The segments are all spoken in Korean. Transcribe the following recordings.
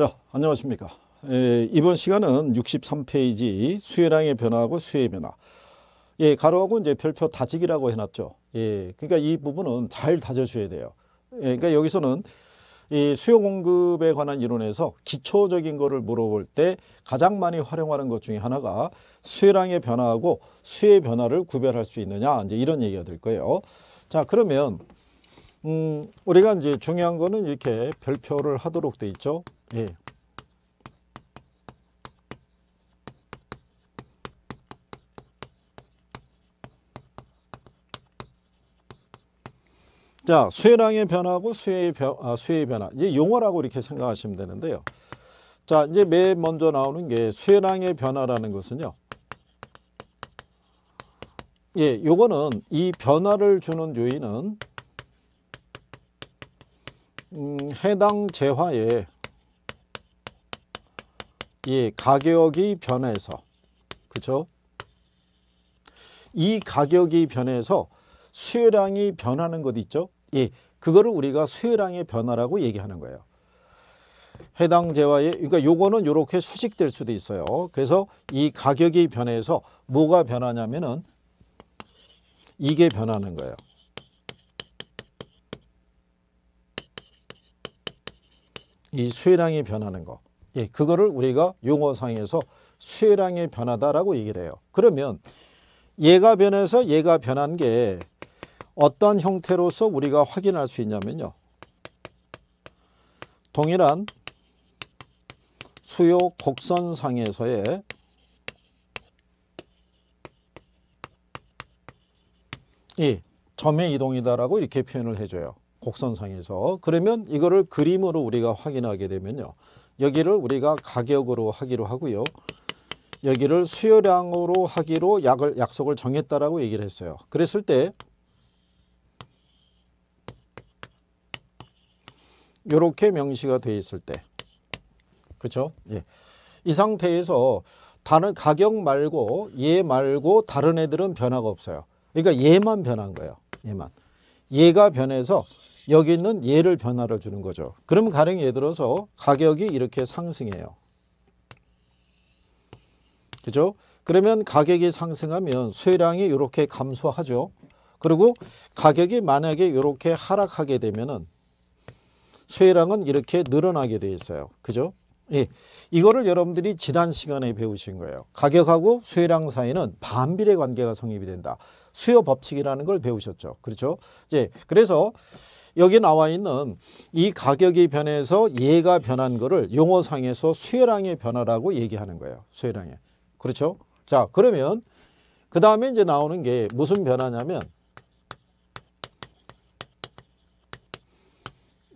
자, 안녕하십니까. 에, 예, 이번 시간은 63페이지 수혜량의 변화하고 수혜의 변화. 예, 가로하고 이제 별표 다지기라고 해놨죠. 예, 그러니까 이 부분은 잘 다져줘야 돼요. 예, 그러니까 여기서는 이 수요 공급에 관한 이론에서 기초적인 거를 물어볼 때 가장 많이 활용하는 것 중에 하나가 수혜량의 변화하고 수의 변화를 구별할 수 있느냐 이제 이런 얘기가 될 거예요. 자, 그러면 음, 우리가 이제 중요한 거는 이렇게 별표를 하도록 돼 있죠. 예. 자, 수혜량의 변화하고 수혜의, 변, 아, 수혜의 변화. 이제 용어라고 이렇게 생각하시면 되는데요. 자, 이제 맨 먼저 나오는 게 수혜량의 변화라는 것은요. 예, 요거는 이 변화를 주는 요인은 음, 해당 재화의 이 예, 가격이 변해서 그렇죠? 이 가격이 변해서 수요량이 변하는 것 있죠? 예, 그거를 우리가 수요량의 변화라고 얘기하는 거예요. 해당 재화의 그러니까 요거는 요렇게 수직될 수도 있어요. 그래서 이 가격이 변해서 뭐가 변하냐면은 이게 변하는 거예요. 이 수요량이 변하는 거. 예, 그거를 우리가 용어상에서 수혜량의 변화다라고 얘기를 해요. 그러면 얘가 변해서 얘가 변한 게어떠 형태로서 우리가 확인할 수 있냐면요. 동일한 수요 곡선상에서의 예, 점의 이동이다라고 이렇게 표현을 해줘요. 곡선상에서. 그러면 이거를 그림으로 우리가 확인하게 되면요. 여기를 우리가 가격으로 하기로 하고요. 여기를 수요량으로 하기로 약을, 약속을 정했다라고 얘기를 했어요. 그랬을 때 이렇게 명시가 되어 있을 때 그렇죠? 예. 이 상태에서 다른 가격 말고 얘 말고 다른 애들은 변화가 없어요. 그러니까 얘만 변한 거예요. 얘만. 얘가 변해서 여기 있는 예를 변화를 주는 거죠. 그럼 가령 예를 들어서 가격이 이렇게 상승해요. 그죠? 그러면 가격이 상승하면 수량이 요 이렇게 감소하죠. 그리고 가격이 만약에 이렇게 하락하게 되면은 수요량은 이렇게 늘어나게 돼 있어요. 그죠? 예. 이거를 여러분들이 지난 시간에 배우신 거예요. 가격하고 수요량 사이는 반비례 관계가 성립이 된다. 수요 법칙이라는 걸 배우셨죠. 그렇죠? 예. 그래서 여기 나와 있는 이 가격이 변해서 얘가 변한 거를 용어상에서 쇠량의 변화라고 얘기하는 거예요. 쇠량의. 그렇죠? 자, 그러면 그 다음에 이제 나오는 게 무슨 변화냐면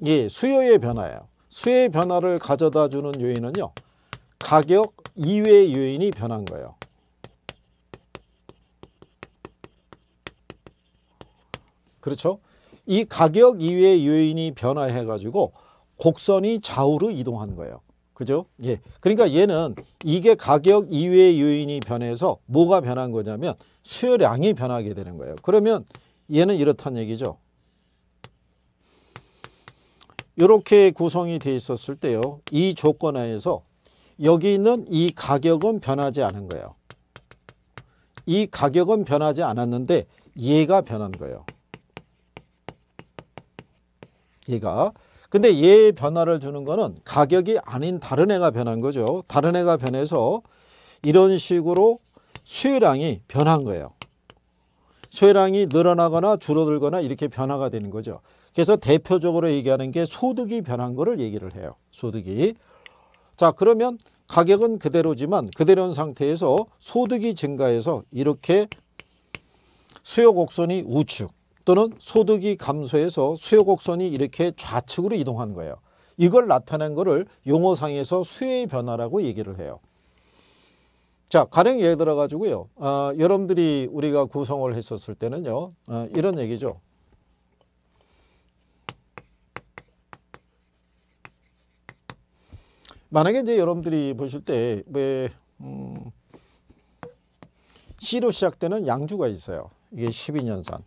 예, 수요의 변화예요. 수요의 변화를 가져다 주는 요인은요. 가격 이외의 요인이 변한 거예요. 그렇죠? 이 가격 이외의 요인이 변화해 가지고 곡선이 좌우로 이동하는 거예요. 그죠? 예. 그러니까 얘는 이게 가격 이외의 요인이 변해서 뭐가 변한 거냐면 수요량이 변하게 되는 거예요. 그러면 얘는 이렇다는 얘기죠. 이렇게 구성이 돼 있었을 때요. 이 조건 하에서 여기 있는 이 가격은 변하지 않은 거예요. 이 가격은 변하지 않았는데 얘가 변한 거예요. 얘가. 근데 얘 변화를 주는 거는 가격이 아닌 다른 애가 변한 거죠. 다른 애가 변해서 이런 식으로 수요량이 변한 거예요. 수요량이 늘어나거나 줄어들거나 이렇게 변화가 되는 거죠. 그래서 대표적으로 얘기하는 게 소득이 변한 거를 얘기를 해요. 소득이. 자 그러면 가격은 그대로지만 그대로인 상태에서 소득이 증가해서 이렇게 수요 곡선이 우측 또는 소득이 감소해서 수요 곡선이 이렇게 좌측으로 이동한 거예요. 이걸 나타낸 거를 용어상에서 수요의 변화라고 얘기를 해요. 자, 가령 예를 들어가지고요. 아, 여러분들이 우리가 구성을 했었을 때는요. 아, 이런 얘기죠. 만약에 이제 여러분들이 보실 때 왜, 음, C로 시작되는 양주가 있어요. 이게 12년산.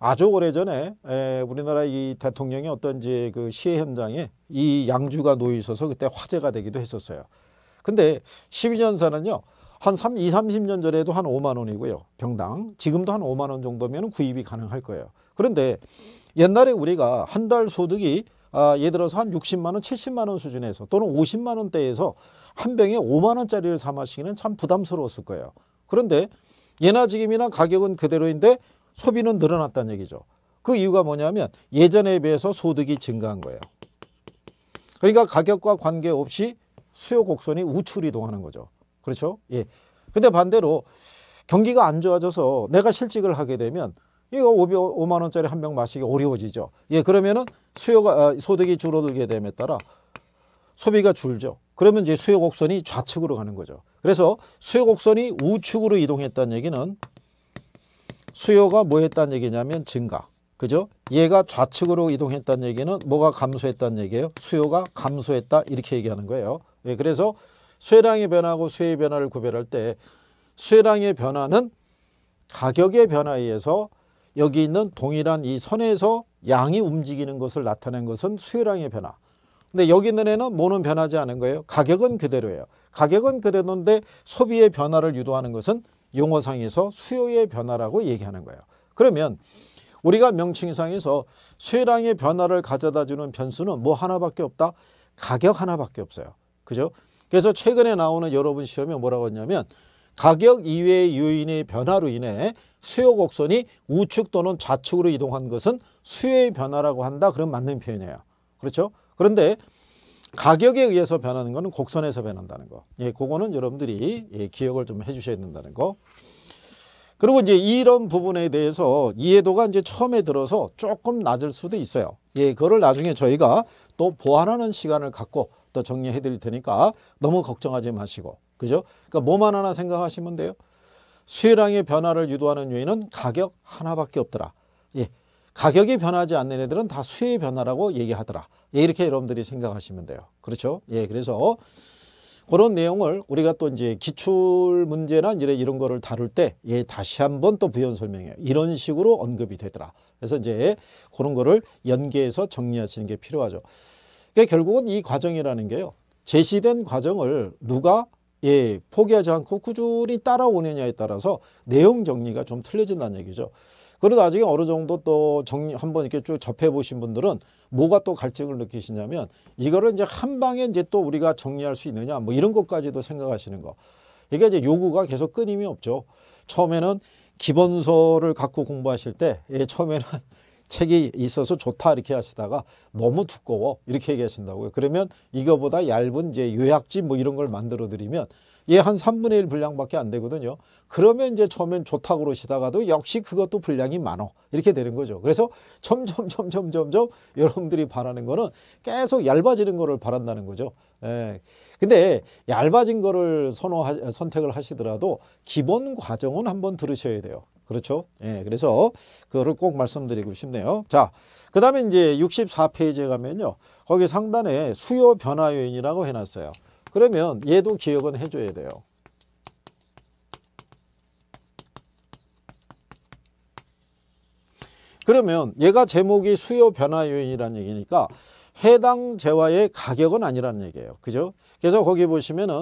아주 오래전에 에, 우리나라 이 대통령의 어떤 이제 그 시해 현장에 이 양주가 놓여 있어서 그때 화제가 되기도 했었어요. 근데 12년사는요. 한 3, 2, 30년 전에도 한 5만 원이고요. 병당. 지금도 한 5만 원 정도면 구입이 가능할 거예요. 그런데 옛날에 우리가 한 달 소득이 아, 예를 들어서 한 60만 원, 70만 원 수준에서 또는 50만 원대에서 한 병에 5만 원짜리를 사 마시기는 참 부담스러웠을 거예요. 그런데 예나 지금이나 가격은 그대로인데 소비는 늘어났다는 얘기죠. 그 이유가 뭐냐면 예전에 비해서 소득이 증가한 거예요. 그러니까 가격과 관계없이 수요 곡선이 우출 이동하는 거죠. 그렇죠? 예. 근데 반대로 경기가 안 좋아져서 내가 실직을 하게 되면 이거 5만 원짜리 한 병 마시기 어려워지죠. 예, 그러면은 수요가 아, 소득이 줄어들게 됨에 따라 소비가 줄죠. 그러면 이제 수요 곡선이 좌측으로 가는 거죠. 그래서 수요 곡선이 우측으로 이동했다는 얘기는 수요가 뭐 했다는 얘기냐면 증가. 그죠? 얘가 좌측으로 이동했다는 얘기는 뭐가 감소했다는 얘기예요? 수요가 감소했다 이렇게 얘기하는 거예요. 예, 그래서 쇠량의 변화하고 수요의 변화를 구별할 때 쇠량의 변화는 가격의 변화에 의해서 여기 있는 동일한 이 선에서 양이 움직이는 것을 나타낸 것은 수요량의 변화. 근데 여기 있는 애는 뭐는 변하지 않은 거예요. 가격은 그대로예요. 가격은 그대로인데 소비의 변화를 유도하는 것은 용어상에서 수요의 변화라고 얘기하는 거예요. 그러면 우리가 명칭상에서 쇠량의 변화를 가져다주는 변수는 뭐 하나밖에 없다? 가격 하나밖에 없어요. 그죠? 그래서 최근에 나오는 여러분 시험에 뭐라고 했냐면 가격 이외의 요인의 변화로 인해 수요 곡선이 우측 또는 좌측으로 이동한 것은 수요의 변화라고 한다. 그럼 맞는 표현이에요. 그렇죠? 그런데 가격에 의해서 변하는 거는 곡선에서 변한다는 거. 예, 그거는 여러분들이 예, 기억을 좀 해주셔야 된다는 거. 그리고 이제 이런 부분에 대해서 이해도가 이제 처음에 들어서 조금 낮을 수도 있어요. 예, 그거를 나중에 저희가 또 보완하는 시간을 갖고 또 정리해 드릴 테니까 너무 걱정하지 마시고. 그죠? 그러니까 뭐만 하나 생각하시면 돼요. 수혜량의 변화를 유도하는 요인은 가격 하나밖에 없더라. 예. 가격이 변하지 않는 애들은 다 수혜의 변화라고 얘기하더라. 예, 이렇게 여러분들이 생각하시면 돼요. 그렇죠? 예, 그래서 그런 내용을 우리가 또 이제 기출 문제나 이제 이런 거를 다룰 때 예, 다시 한번 또 부연 설명해요. 이런 식으로 언급이 되더라. 그래서 이제 그런 거를 연계해서 정리하시는 게 필요하죠. 그러니까 결국은 이 과정이라는 게요. 제시된 과정을 누가 예, 포기하지 않고 꾸준히 따라오느냐에 따라서 내용 정리가 좀 틀려진다는 얘기죠. 그러다 나중에 어느 정도 또 정리 한번 이렇게 쭉 접해 보신 분들은 뭐가 또 갈증을 느끼시냐면 이거를 이제 한 방에 이제 또 우리가 정리할 수 있느냐 뭐 이런 것까지도 생각하시는 거. 이게 이제 요구가 계속 끊임이 없죠. 처음에는 기본서를 갖고 공부하실 때 예, 처음에는 책이 있어서 좋다 이렇게 하시다가 너무 두꺼워 이렇게 얘기하신다고요. 그러면 이거보다 얇은 이제 요약지뭐 이런 걸 만들어 드리면 얘한 3분의 1 분량밖에 안 되거든요. 그러면 이제 처음엔 좋다 그러시다가도 역시 그것도 분량이 많어. 이렇게 되는 거죠. 그래서 점점 점점 점점 여러분들이 바라는 거는 계속 얇아지는 거를 바란다는 거죠. 예. 근데 얇아진 거를 선호 선택을 하시더라도 기본 과정은 한번 들으셔야 돼요. 그렇죠? 예. 그래서 그거를 꼭 말씀드리고 싶네요. 자, 그다음에 이제 64페이지에 가면요. 거기 상단에 수요 변화 요인이라고 해 놨어요. 그러면 얘도 기억은 해줘야 돼요. 그러면 얘가 제목이 수요 변화 요인이라는 얘기니까 해당 재화의 가격은 아니라는 얘기예요. 그죠? 그래서 거기 보시면은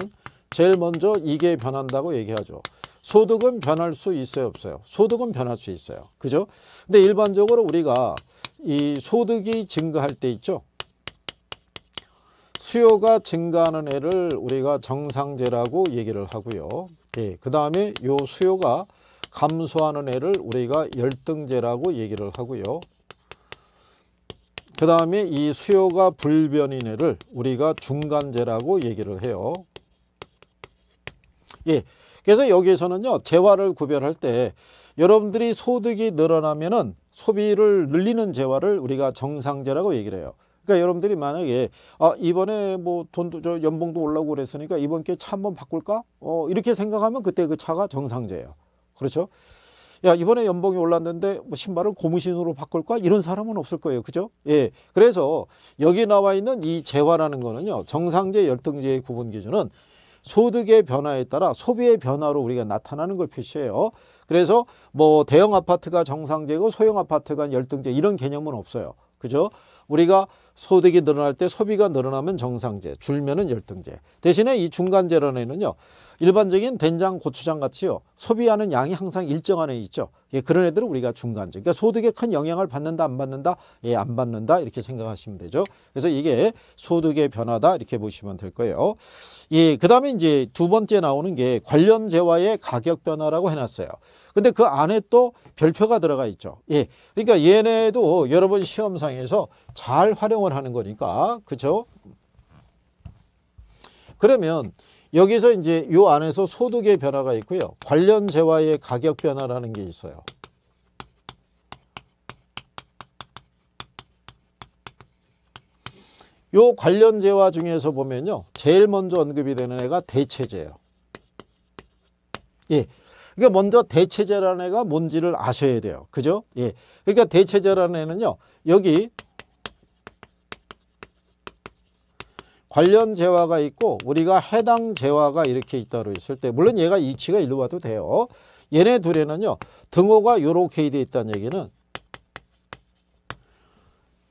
제일 먼저 이게 변한다고 얘기하죠. 소득은 변할 수 있어요, 없어요? 소득은 변할 수 있어요. 그죠? 근데 일반적으로 우리가 이 소득이 증가할 때 있죠? 수요가 증가하는 애를 우리가 정상제라고 얘기를 하고요. 예, 그 다음에 요 수요가 감소하는 애를 우리가 열등제라고 얘기를 하고요. 그 다음에 이 수요가 불변인 애를 우리가 중간제라고 얘기를 해요. 예, 그래서 여기에서는요. 재화를 구별할 때 여러분들이 소득이 늘어나면 은 소비를 늘리는 재화를 우리가 정상제라고 얘기를 해요. 그러니까 여러분들이 만약에 아 이번에 뭐 돈도 저 연봉도 올라오고 그랬으니까 이번 기회에 차 한번 바꿀까? 어 이렇게 생각하면 그때 그 차가 정상제예요. 그렇죠? 야 이번에 연봉이 올랐는데 뭐 신발을 고무신으로 바꿀까 이런 사람은 없을 거예요 그죠 예 그래서 여기 나와 있는 이 재화라는 거는요 정상제 열등제의 구분 기준은 소득의 변화에 따라 소비의 변화로 우리가 나타나는 걸 표시해요 그래서 뭐 대형 아파트가 정상제고 소형 아파트가 열등제 이런 개념은 없어요 그죠 우리가 소득이 늘어날 때 소비가 늘어나면 정상제, 줄면은 열등제. 대신에 이 중간재란에는요. 일반적인 된장, 고추장 같이요. 소비하는 양이 항상 일정 안에 있죠. 예, 그런 애들은 우리가 중간재. 그러니까 소득에 큰 영향을 받는다, 안 받는다, 예, 안 받는다 이렇게 생각하시면 되죠. 그래서 이게 소득의 변화다 이렇게 보시면 될 거예요. 예, 그다음에 이제 두 번째 나오는 게 관련 재화의 가격 변화라고 해놨어요. 근데 그 안에 또 별표가 들어가 있죠. 예, 그러니까 얘네도 여러분 시험상에서 잘 활용을 활동을 하는 거니까 그렇죠? 그러면 여기서 이제 요 안에서 소득의 변화가 있고요. 관련 재화의 가격 변화라는 게 있어요. 요 관련 재화 중에서 보면요. 제일 먼저 언급이 되는 애가 대체재예요 예. 그러니까 먼저 대체재라는 애가 뭔지를 아셔야 돼요. 그죠? 예. 그러니까 대체재라는 애는요. 여기 관련 재화가 있고 우리가 해당 재화가 이렇게 있다로 있을 때 물론 얘가 이치가 일로 와도 돼요. 얘네 둘에는요. 등호가 요렇게 돼 있다는 얘기는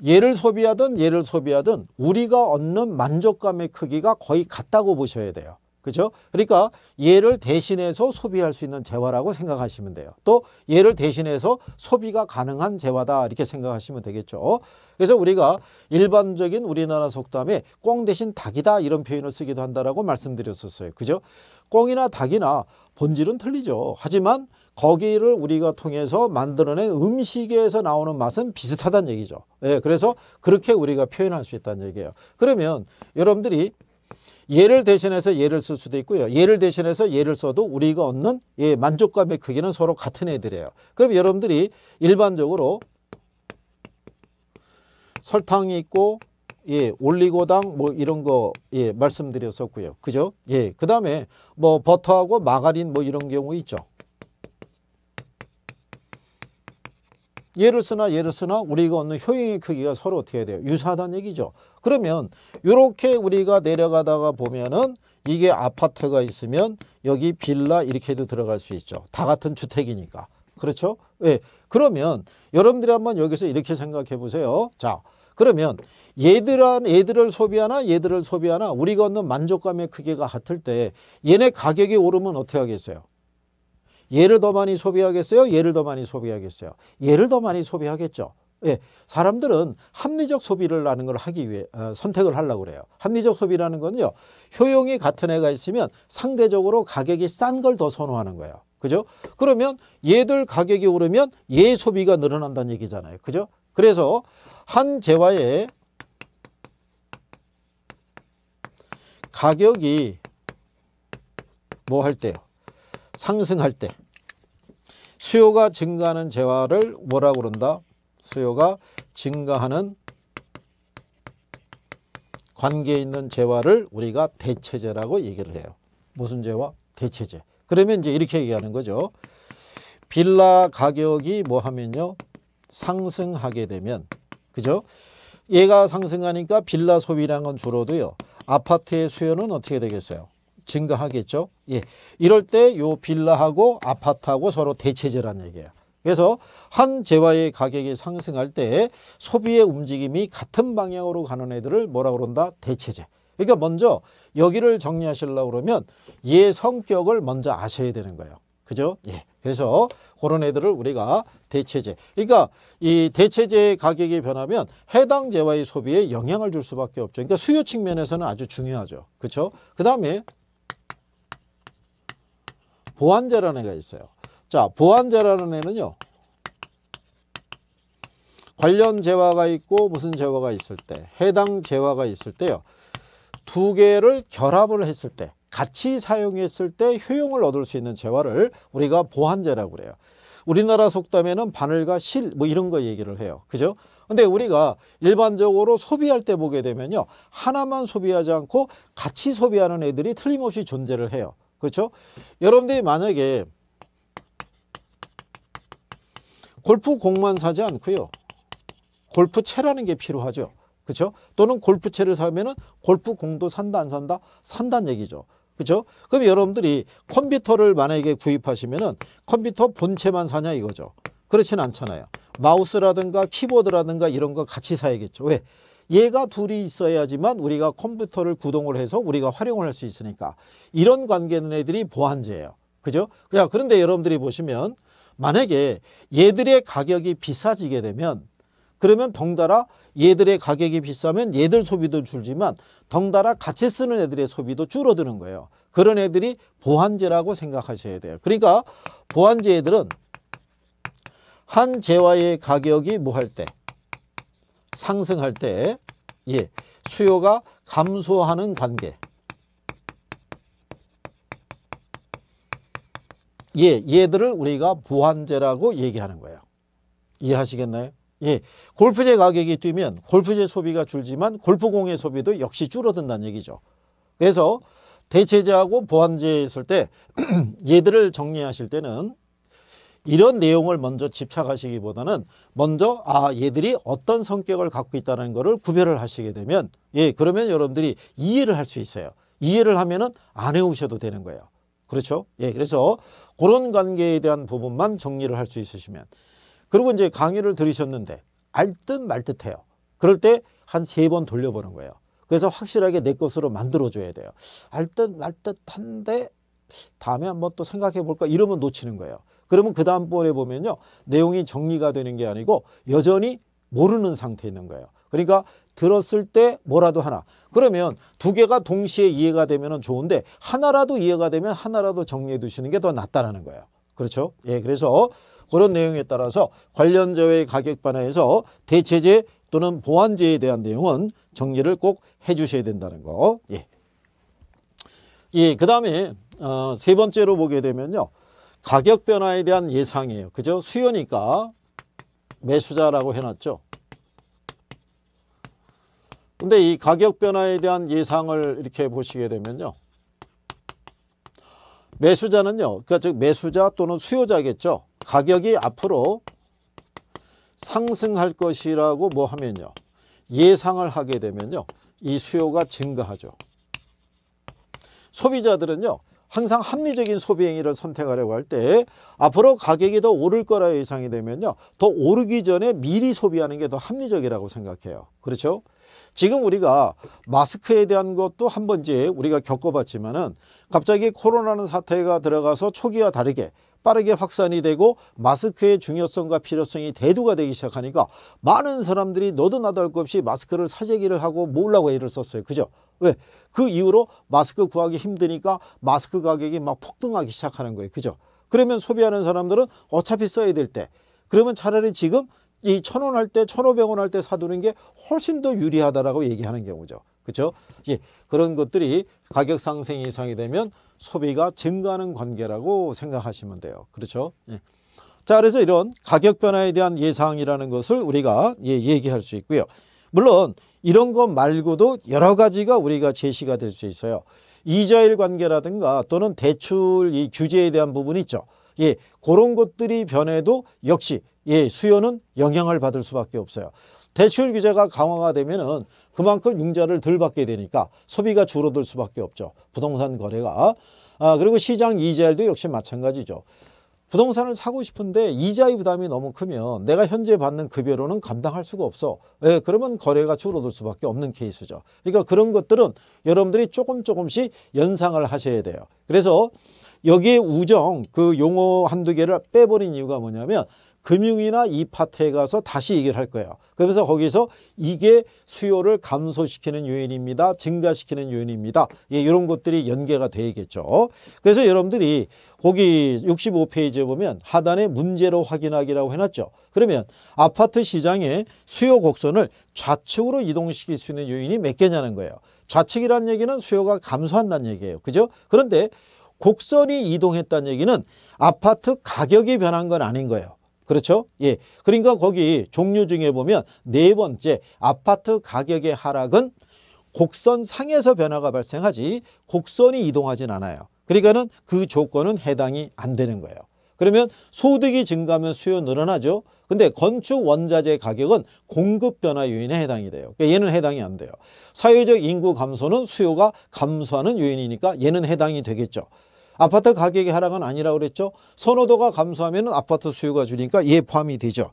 얘를 소비하든 얘를 소비하든 우리가 얻는 만족감의 크기가 거의 같다고 보셔야 돼요. 그죠? 렇 그러니까 얘를 대신해서 소비할 수 있는 재화라고 생각하시면 돼요. 또 얘를 대신해서 소비가 가능한 재화다 이렇게 생각하시면 되겠죠. 그래서 우리가 일반적인 우리나라 속담에 꽁 대신 닭이다 이런 표현을 쓰기도 한다라고 말씀드렸었어요. 그죠? 꽁이나 닭이나 본질은 틀리죠. 하지만 거기를 우리가 통해서 만들어낸 음식에서 나오는 맛은 비슷하다는 얘기죠. 예, 그래서 그렇게 우리가 표현할 수 있다는 얘기예요. 그러면 여러분들이 예를 대신해서 예를 쓸 수도 있고요. 예를 대신해서 예를 써도 우리가 얻는 예, 만족감의 크기는 서로 같은 애들이에요. 그럼 여러분들이 일반적으로 설탕이 있고 예, 올리고당 뭐 이런 거 예, 말씀드렸었고요. 그죠? 예. 그다음에 뭐 버터하고 마가린 뭐 이런 경우 있죠. 예를 쓰나 예를 쓰나 우리가 얻는 효용의 크기가 서로 어떻게 돼요? 유사하다는 얘기죠. 그러면 이렇게 우리가 내려가다가 보면은 이게 아파트가 있으면 여기 빌라 이렇게도 들어갈 수 있죠. 다 같은 주택이니까. 그렇죠? 예. 그러면 여러분들이 한번 여기서 이렇게 생각해 보세요. 자, 그러면 얘들한 얘들을 소비하나 얘들을 소비하나 우리가 얻는 만족감의 크기가 같을 때 얘네 가격이 오르면 어떻게 하겠어요? 얘를 더 많이 소비하겠어요? 얘를 더 많이 소비하겠어요? 얘를 더 많이 소비하겠죠. 예, 사람들은 합리적 소비를 하는 걸 하기 위해 어, 선택을 하려고 그래요. 합리적 소비라는 건요. 효용이 같은 애가 있으면 상대적으로 가격이 싼 걸 더 선호하는 거예요. 그죠? 그러면 얘들 가격이 오르면 얘 소비가 늘어난다는 얘기잖아요. 그죠? 그래서 한 재화의 가격이 뭐 할 때요? 상승할 때 수요가 증가하는 재화를 뭐라고 그런다? 수요가 증가하는 관계에 있는 재화를 우리가 대체재라고 얘기를 해요. 무슨 재화? 대체재. 그러면 이제 이렇게 얘기하는 거죠. 빌라 가격이 뭐 하면요? 상승하게 되면 그죠? 얘가 상승하니까 빌라 소비량은 줄어도요. 아파트의 수요는 어떻게 되겠어요? 증가하겠죠. 예. 이럴 때 요 빌라하고 아파트하고 서로 대체제라는 얘기예요. 그래서 한 재화의 가격이 상승할 때 소비의 움직임이 같은 방향으로 가는 애들을 뭐라 그런다? 대체제. 그러니까 먼저 여기를 정리하시려고 그러면 얘 성격을 먼저 아셔야 되는 거예요. 그죠? 예. 그래서 그런 애들을 우리가 대체제. 그러니까 이 대체제의 가격이 변하면 해당 재화의 소비에 영향을 줄 수밖에 없죠. 그러니까 수요 측면에서는 아주 중요하죠. 그렇죠? 그다음에 보완제라는 애가 있어요. 자, 보완제라는 애는요. 관련 재화가 있고 무슨 재화가 있을 때 해당 재화가 있을 때요. 두 개를 결합을 했을 때 같이 사용했을 때 효용을 얻을 수 있는 재화를 우리가 보완재라고 그래요. 우리나라 속담에는 바늘과 실 뭐 이런 거 얘기를 해요. 그죠? 근데 우리가 일반적으로 소비할 때 보게 되면요. 하나만 소비하지 않고 같이 소비하는 애들이 틀림없이 존재를 해요. 그렇죠? 여러분들이 만약에 골프 공만 사지 않고요. 골프채라는 게 필요하죠. 그렇죠? 또는 골프채를 사면은 골프 공도 산다 안 산다? 산다는 얘기죠. 그렇죠? 그럼 여러분들이 컴퓨터를 만약에 구입하시면은 컴퓨터 본체만 사냐 이거죠. 그렇진 않잖아요. 마우스라든가 키보드라든가 이런 거 같이 사야겠죠. 왜? 얘가 둘이 있어야지만 우리가 컴퓨터를 구동을 해서 우리가 활용을 할 수 있으니까 이런 관계는 애들이 보완제예요. 그죠? 그런데 여러분들이 보시면 만약에 얘들의 가격이 비싸지게 되면 그러면 덩달아 얘들의 가격이 비싸면 얘들 소비도 줄지만 덩달아 같이 쓰는 애들의 소비도 줄어드는 거예요. 그런 애들이 보완제라고 생각하셔야 돼요. 그러니까 보완제 애들은 한 재화의 가격이 뭐할때 상승할 때 예, 수요가 감소하는 관계 예, 얘들을 우리가 보완제라고 얘기하는 거예요. 이해하시겠나요? 예, 골프제 가격이 뛰면 골프제 소비가 줄지만 골프공의 소비도 역시 줄어든다는 얘기죠. 그래서 대체제하고 보완제 있을 때 얘들을 정리하실 때는 이런 내용을 먼저 집착하시기보다는 먼저 아 얘들이 어떤 성격을 갖고 있다는 것을 구별을 하시게 되면 예 그러면 여러분들이 이해를 할 수 있어요. 이해를 하면은 안 해오셔도 되는 거예요. 그렇죠? 예 그래서 그런 관계에 대한 부분만 정리를 할 수 있으시면 그리고 이제 강의를 들으셨는데 알듯말 듯해요. 그럴 때 한 세 번 돌려보는 거예요. 그래서 확실하게 내 것으로 만들어줘야 돼요. 알듯말 듯한데 다음에 한번 또 생각해 볼까 이러면 놓치는 거예요. 그러면 그 다음번에 보면요. 내용이 정리가 되는 게 아니고 여전히 모르는 상태에 있는 거예요. 그러니까 들었을 때 뭐라도 하나. 그러면 두 개가 동시에 이해가 되면 좋은데 하나라도 이해가 되면 하나라도 정리해 두시는 게 더 낫다라는 거예요. 그렇죠? 예, 그래서 그런 내용에 따라서 관련 자외 가격 반화에서 대체제 또는 보완제에 대한 내용은 정리를 꼭 해주셔야 된다는 거. 예. 예, 그 다음에 어, 세 번째로 보게 되면요. 가격 변화에 대한 예상이에요. 그죠? 수요니까 매수자라고 해놨죠. 근데 이 가격 변화에 대한 예상을 이렇게 보시게 되면요. 매수자는요. 그러니까 즉 매수자 또는 수요자겠죠. 가격이 앞으로 상승할 것이라고 뭐 하면요. 예상을 하게 되면요. 이 수요가 증가하죠. 소비자들은요. 항상 합리적인 소비 행위를 선택하려고 할 때 앞으로 가격이 더 오를 거라 예상이 되면요. 더 오르기 전에 미리 소비하는 게 더 합리적이라고 생각해요. 그렇죠? 지금 우리가 마스크에 대한 것도 한 번째 우리가 겪어봤지만은 갑자기 코로나는 사태가 들어가서 초기와 다르게 빠르게 확산이 되고 마스크의 중요성과 필요성이 대두가 되기 시작하니까 많은 사람들이 너도 나도 할 것 없이 마스크를 사재기를 하고 몰라고 애를 썼어요. 그죠? 왜? 그 이후로 마스크 구하기 힘드니까 마스크 가격이 막 폭등하기 시작하는 거예요. 그죠? 그러면 소비하는 사람들은 어차피 써야 될 때 그러면 차라리 지금 이 천 원 할 때 천오백 원 할 때 사두는 게 훨씬 더 유리하다라고 얘기하는 경우죠. 그렇죠? 예, 그런 것들이 가격 상승 이상이 되면 소비가 증가하는 관계라고 생각하시면 돼요. 그렇죠? 예. 자, 그래서 이런 가격 변화에 대한 예상이라는 것을 우리가 예, 얘기할 수 있고요. 물론 이런 것 말고도 여러 가지가 우리가 제시가 될 수 있어요. 이자율 관계라든가 또는 대출 이 규제에 대한 부분이 있죠. 예, 그런 것들이 변해도 역시 예, 수요는 영향을 받을 수밖에 없어요. 대출 규제가 강화가 되면은 그만큼 융자를 덜 받게 되니까 소비가 줄어들 수밖에 없죠. 부동산 거래가. 아, 그리고 시장 이자율도 역시 마찬가지죠. 부동산을 사고 싶은데 이자의 부담이 너무 크면 내가 현재 받는 급여로는 감당할 수가 없어. 예, 그러면 거래가 줄어들 수밖에 없는 케이스죠. 그러니까 그런 것들은 여러분들이 조금 조금씩 연상을 하셔야 돼요. 그래서 여기에 우정 그 용어 한두 개를 빼버린 이유가 뭐냐면 금융이나 이 파트에 가서 다시 얘기를 할 거예요. 그래서 거기서 이게 수요를 감소시키는 요인입니다. 증가시키는 요인입니다. 예, 이런 것들이 연계가 되겠죠. 그래서 여러분들이 거기 65페이지에 보면 하단에 문제로 확인하기라고 해놨죠. 그러면 아파트 시장의 수요 곡선을 좌측으로 이동시킬 수 있는 요인이 몇 개냐는 거예요. 좌측이란 얘기는 수요가 감소한다는 얘기예요. 그죠? 그런데 곡선이 이동했다는 얘기는 아파트 가격이 변한 건 아닌 거예요. 그렇죠? 예. 그러니까 거기 종류 중에 보면 네 번째 아파트 가격의 하락은 곡선 상에서 변화가 발생하지 곡선이 이동하진 않아요. 그러니까는 그 조건은 해당이 안 되는 거예요. 그러면 소득이 증가하면 수요 늘어나죠. 근데 건축 원자재 가격은 공급 변화 요인에 해당이 돼요. 그러니까 얘는 해당이 안 돼요. 사회적 인구 감소는 수요가 감소하는 요인이니까 얘는 해당이 되겠죠. 아파트 가격이 하락은 아니라고 그랬죠. 선호도가 감소하면 아파트 수요가 줄니까 얘 포함이 되죠.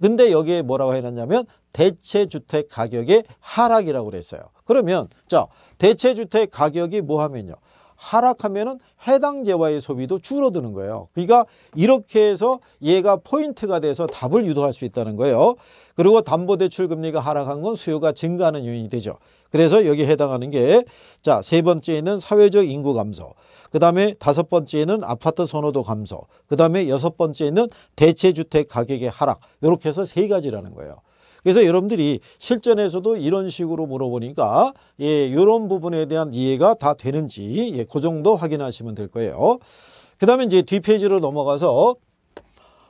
근데 여기에 뭐라고 해놨냐면 대체주택 가격의 하락이라고 그랬어요. 그러면 자 대체주택 가격이 뭐 하면요. 하락하면은 해당 재화의 소비도 줄어드는 거예요. 그러니까 이렇게 해서 얘가 포인트가 돼서 답을 유도할 수 있다는 거예요. 그리고 담보대출 금리가 하락한 건 수요가 증가하는 요인이 되죠. 그래서 여기 해당하는 게 자 세 번째는 사회적 인구 감소. 그 다음에 다섯 번째는 아파트 선호도 감소, 그 다음에 여섯 번째는 대체주택 가격의 하락 이렇게 해서 세 가지라는 거예요. 그래서 여러분들이 실전에서도 이런 식으로 물어보니까 예, 이런 부분에 대한 이해가 다 되는지 예, 그 정도 확인하시면 될 거예요. 그 다음에 이제 뒷페이지로 넘어가서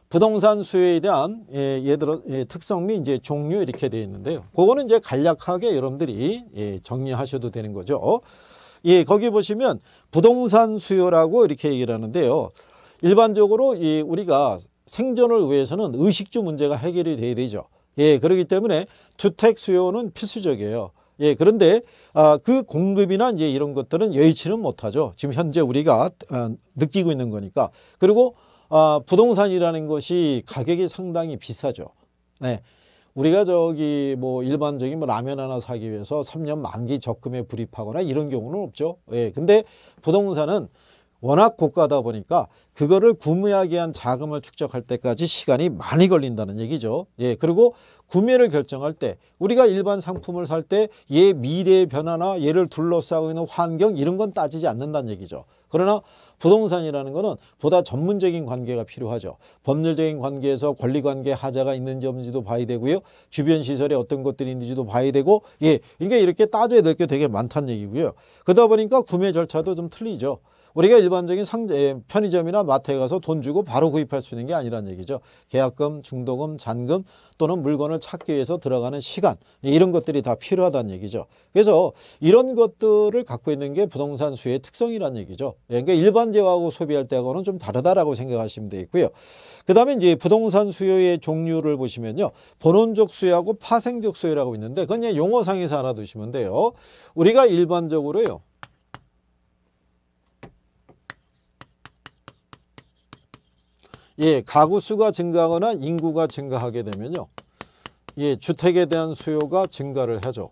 부동산 수요에 대한 예, 예들 예, 특성 및 이제 종류 이렇게 되어 있는데요. 그거는 이제 간략하게 여러분들이 예, 정리하셔도 되는 거죠. 예, 거기 보시면 부동산 수요라고 이렇게 얘기를 하는데요. 일반적으로 이 우리가 생존을 위해서는 의식주 문제가 해결이 돼야 되죠. 예, 그렇기 때문에 주택 수요는 필수적이에요. 예, 그런데 아, 그 공급이나 이제 이런 것들은 여의치는 못하죠. 지금 현재 우리가 아, 느끼고 있는 거니까. 그리고 아, 부동산이라는 것이 가격이 상당히 비싸죠. 네. 우리가 저기 뭐 일반적인 뭐 라면 하나 사기 위해서 3년 만기 적금에 불입하거나 이런 경우는 없죠. 예. 근데 부동산은 워낙 고가다 보니까 그거를 구매하기 위한 자금을 축적할 때까지 시간이 많이 걸린다는 얘기죠. 예, 그리고 구매를 결정할 때 우리가 일반 상품을 살 때 얘 미래의 변화나 얘를 둘러싸고 있는 환경 이런 건 따지지 않는다는 얘기죠. 그러나 부동산이라는 것은 보다 전문적인 관계가 필요하죠. 법률적인 관계에서 권리관계 하자가 있는지 없는지도 봐야 되고요. 주변 시설에 어떤 것들이 있는지도 봐야 되고 예, 그러니까 이렇게 따져야 될 게 되게 많다는 얘기고요. 그러다 보니까 구매 절차도 좀 틀리죠. 우리가 일반적인 상제, 예, 편의점이나 마트에 가서 돈 주고 바로 구입할 수 있는 게 아니라는 얘기죠. 계약금, 중도금, 잔금 또는 물건을 찾기 위해서 들어가는 시간 예, 이런 것들이 다 필요하다는 얘기죠. 그래서 이런 것들을 갖고 있는 게 부동산 수의 요 특성이라는 얘기죠. 예, 그러니까 일반재화하고 소비할 때하고는 좀 다르다라고 생각하시면 되겠고요. 그 다음에 이제 부동산 수요의 종류를 보시면요. 본원적 수요하고 파생적 수요라고 있는데 그건 용어상에서 알아두시면 돼요. 우리가 일반적으로요. 예, 가구 수가 증가하거나 인구가 증가하게 되면요. 예, 주택에 대한 수요가 증가를 하죠.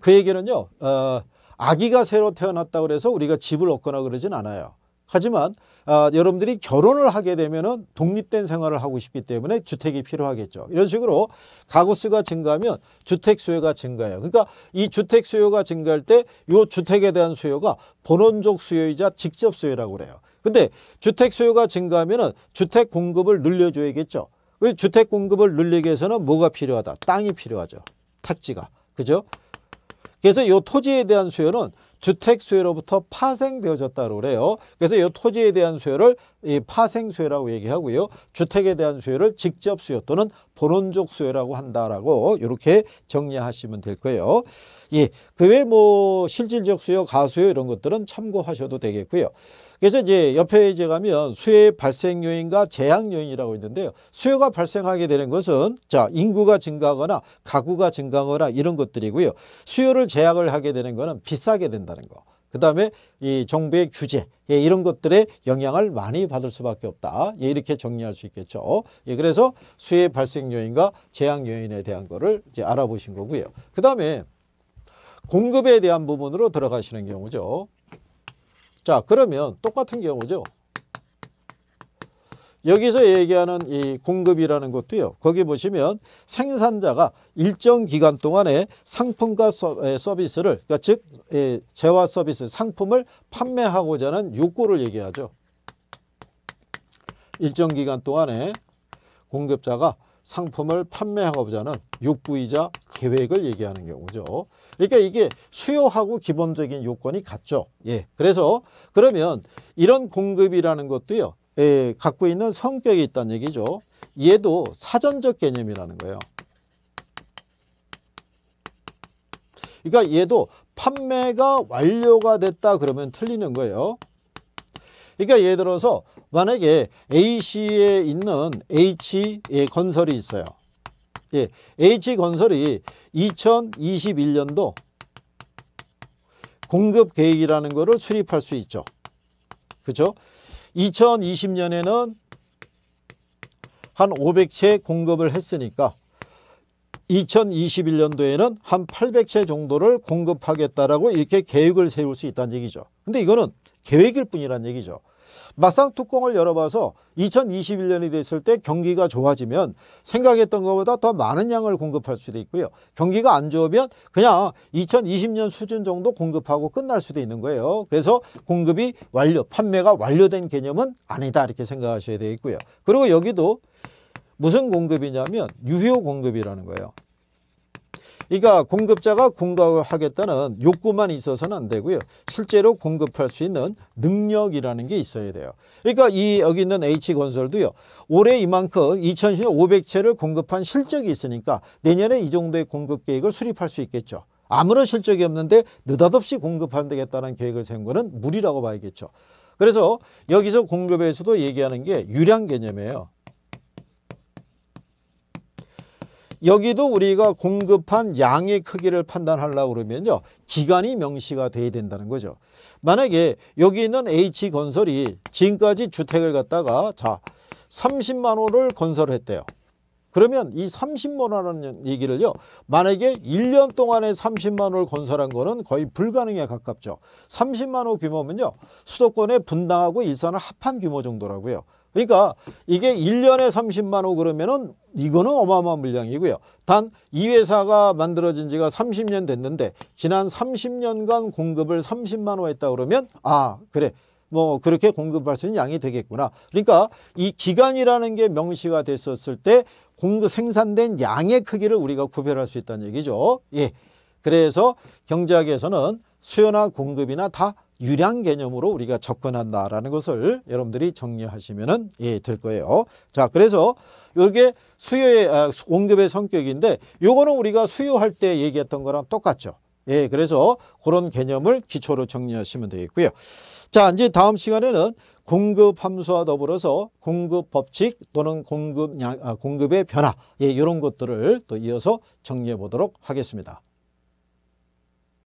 그 얘기는요. 어, 아기가 새로 태어났다고 해서 우리가 집을 얻거나 그러진 않아요. 하지만 아, 여러분들이 결혼을 하게 되면 독립된 생활을 하고 싶기 때문에 주택이 필요하겠죠. 이런 식으로 가구 수가 증가하면 주택 수요가 증가해요. 그러니까 이 주택 수요가 증가할 때 이 주택에 대한 수요가 본원적 수요이자 직접 수요라고 그래요. 근데 주택 수요가 증가하면 주택 공급을 늘려줘야겠죠. 왜 주택 공급을 늘리기 위해서는 뭐가 필요하다? 땅이 필요하죠. 탁지가 그죠? 그래서 이 토지에 대한 수요는 주택 수요로부터 파생되어졌다고 그래요. 그래서 이 토지에 대한 수요를 이 파생 수요라고 얘기하고요. 주택에 대한 수요를 직접 수요 또는 본원적 수요라고 한다라고 이렇게 정리하시면 될 거예요. 예, 그 외 뭐 실질적 수요, 가수요 이런 것들은 참고하셔도 되겠고요. 그래서 이제 옆에 이제 가면 수요 발생 요인과 재앙 요인이라고 있는데요. 수요가 발생하게 되는 것은 자 인구가 증가하거나 가구가 증가하거나 이런 것들이고요. 수요를 제약을 하게 되는 것은 비싸게 된다는 거. 그 다음에 이 정부의 규제 예, 이런 것들의 영향을 많이 받을 수밖에 없다. 예, 이렇게 정리할 수 있겠죠. 예, 그래서 수요 발생 요인과 재앙 요인에 대한 거를 이제 알아보신 거고요. 그 다음에 공급에 대한 부분으로 들어가시는 경우죠. 자 그러면 똑같은 경우죠. 여기서 얘기하는 이 공급이라는 것도요. 거기 보시면 생산자가 일정 기간 동안에 상품과 서비스를 그러니까 즉 재화 서비스 상품을 판매하고자 하는 욕구를 얘기하죠. 일정 기간 동안에 공급자가 상품을 판매하고자 하는 욕구이자 계획을 얘기하는 경우죠. 그러니까 이게 수요하고 기본적인 요건이 같죠. 예. 그래서 그러면 이런 공급이라는 것도요. 예, 갖고 있는 성격이 있다는 얘기죠. 얘도 사전적 개념이라는 거예요. 그러니까 얘도 판매가 완료가 됐다 그러면 틀리는 거예요. 그러니까 예를 들어서 만약에 A씨에 있는 H 의 건설이 있어요. 예, H 건설이 2021년도 공급 계획이라는 거를 수립할 수 있죠. 그렇죠? 2020년에는 한 500채 공급을 했으니까 2021년도에는 한 800채 정도를 공급하겠다라고 이렇게 계획을 세울 수 있다는 얘기죠. 근데 이거는 계획일 뿐이란 얘기죠. 막상 뚜껑을 열어봐서 2021년이 됐을 때 경기가 좋아지면 생각했던 것보다 더 많은 양을 공급할 수도 있고요. 경기가 안 좋으면 그냥 2020년 수준 정도 공급하고 끝날 수도 있는 거예요. 그래서 공급이 완료, 판매가 완료된 개념은 아니다 이렇게 생각하셔야 되겠고요. 그리고 여기도 무슨 공급이냐면 유효 공급이라는 거예요. 그러니까 공급자가 공급하겠다는 욕구만 있어서는 안 되고요. 실제로 공급할 수 있는 능력이라는 게 있어야 돼요. 그러니까 이 여기 있는 H건설도요. 올해 이만큼 2 0 1 0 500채를 공급한 실적이 있으니까 내년에 이 정도의 공급 계획을 수립할 수 있겠죠. 아무런 실적이 없는데 느닷없이 공급한다겠다는 계획을 세운 거는 무리라고 봐야겠죠. 그래서 여기서 공급에서도 얘기하는 게 유량 개념이에요. 여기도 우리가 공급한 양의 크기를 판단하려고 그러면요. 기간이 명시가 돼야 된다는 거죠. 만약에 여기 있는 H건설이 지금까지 주택을 갖다가 자 30만 호를 건설했대요. 그러면 이 30만 원이라는 얘기를요. 만약에 1년 동안에 30만 원을 건설한 거는 거의 불가능에 가깝죠. 30만 원 규모면요. 수도권에 분당하고 일산을 합한 규모 정도라고요. 그러니까 이게 1년에 30만 호 그러면은 이거는 어마어마한 물량이고요. 단 이 회사가 만들어진 지가 30년 됐는데 지난 30년간 공급을 30만 호 했다 그러면 아 그래 뭐 그렇게 공급할 수 있는 양이 되겠구나. 그러니까 이 기간이라는 게 명시가 됐었을 때 공급 생산된 양의 크기를 우리가 구별할 수 있다는 얘기죠. 예. 그래서 경제학에서는 수요나 공급이나 다 유량 개념으로 우리가 접근한다라는 것을 여러분들이 정리하시면 예, 될 거예요. 자, 그래서 이게 수요의 아, 공급의 성격인데 요거는 우리가 수요할 때 얘기했던 거랑 똑같죠. 예, 그래서 그런 개념을 기초로 정리하시면 되겠고요. 자, 이제 다음 시간에는 공급 함수와 더불어서 공급 법칙 또는 공급 양, 아, 공급의 변화 예, 이런 것들을 또 이어서 정리해 보도록 하겠습니다.